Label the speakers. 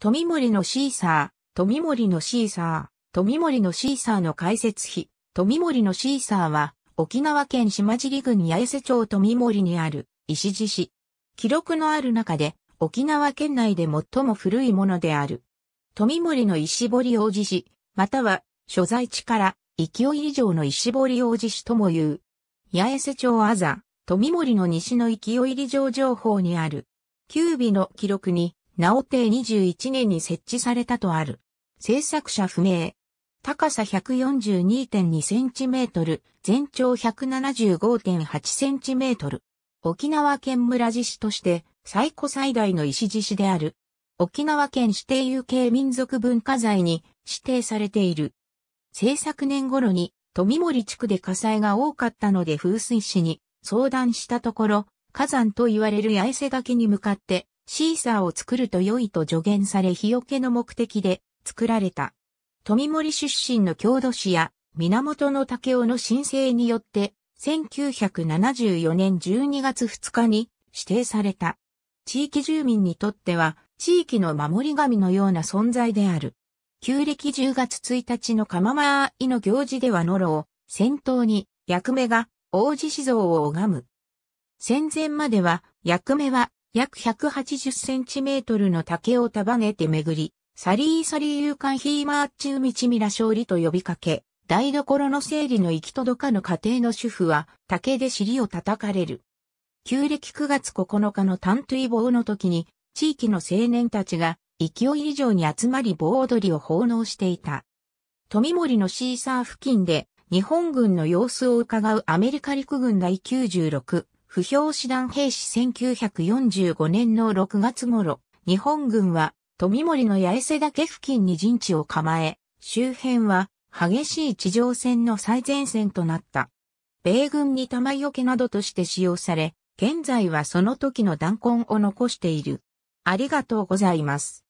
Speaker 1: 富森のシーサー、富森のシーサー、富森のシーサーの解説碑、富森のシーサーは、沖縄県島尻郡八重瀬町富森にある石地市。記録のある中で、沖縄県内で最も古いものである。富森の石堀王子市、または、所在地から、勢い以上の石堀王子市とも言う。八重瀬町あざ、富森の西の勢い以上情報にある。九尾の記録に、直帝21年に設置されたとある。製作者不明。高さ 142.2cm、全長 175.8cm。沖縄県村寺市として最古最大の石寺市である。沖縄県指定有形民族文化財に指定されている。制作年頃に富森地区で火災が多かったので風水師に相談したところ、火山と言われる八重瀬岳に向かってシーサーを作ると良いと助言され日よけの目的で作られた。富森出身の郷土史や源の竹雄の申請によって1974年12月2日に指定された。地域住民にとっては地域の守り神のような存在である。旧暦10月1日の釜間いの行事ではノロを先頭に役目が王子子像を拝む。戦前までは役目は約180センチメートルの竹を束ねて巡り、サリーサリー勇敢ヒーマーチューミチミラ勝利と呼びかけ、台所の整理の行き届かぬ家庭の主婦は竹で尻を叩かれる。旧暦9月9日の単堆棒の時に、地域の青年たちが勢い以上に集まり棒踊りを奉納していた。富森のシーサー付近で日本軍の様子を伺うアメリカ陸軍第96不評師団兵士1945年の6月頃、日本軍は富森の八重瀬岳付近に陣地を構え、周辺は激しい地上戦の最前線となった。米軍に弾よけなどとして使用され、現在はその時の弾痕を残している。ありがとうございます。